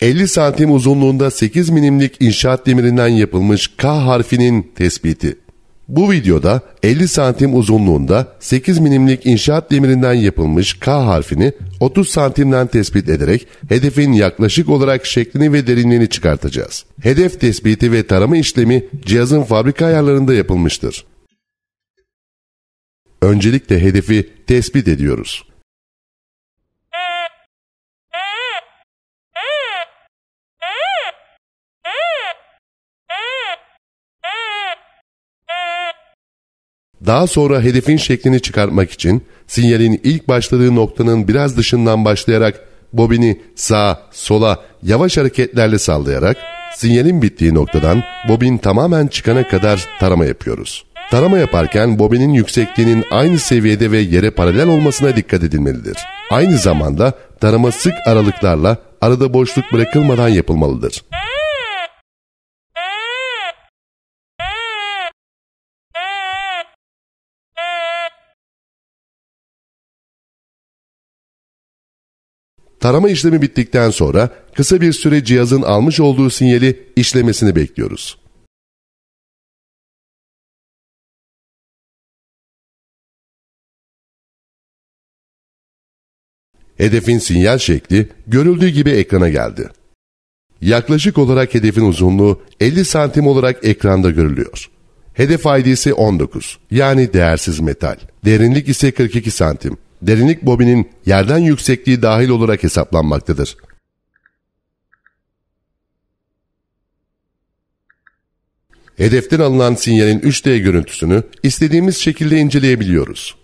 50 santim uzunluğunda 8 milimlik inşaat demirinden yapılmış K harfinin tespiti. Bu videoda 50 santim uzunluğunda 8 milimlik inşaat demirinden yapılmış K harfini 30 santimden tespit ederek hedefin yaklaşık olarak şeklini ve derinliğini çıkartacağız. Hedef tespiti ve tarama işlemi cihazın fabrika ayarlarında yapılmıştır. Öncelikle hedefi tespit ediyoruz. Daha sonra hedefin şeklini çıkartmak için sinyalin ilk başladığı noktanın biraz dışından başlayarak bobini sağa, sola yavaş hareketlerle sallayarak sinyalin bittiği noktadan bobin tamamen çıkana kadar tarama yapıyoruz. Tarama yaparken bobinin yüksekliğinin aynı seviyede ve yere paralel olmasına dikkat edilmelidir. Aynı zamanda tarama sık aralıklarla arada boşluk bırakılmadan yapılmalıdır. Tarama işlemi bittikten sonra kısa bir süre cihazın almış olduğu sinyali işlemesini bekliyoruz. Hedefin sinyal şekli görüldüğü gibi ekrana geldi. Yaklaşık olarak hedefin uzunluğu 50 santim olarak ekranda görülüyor. Hedef ID'si 19 yani değersiz metal. Derinlik ise 42 santim derinlik bobinin yerden yüksekliği dahil olarak hesaplanmaktadır. Hedeften alınan sinyalin 3D görüntüsünü istediğimiz şekilde inceleyebiliyoruz.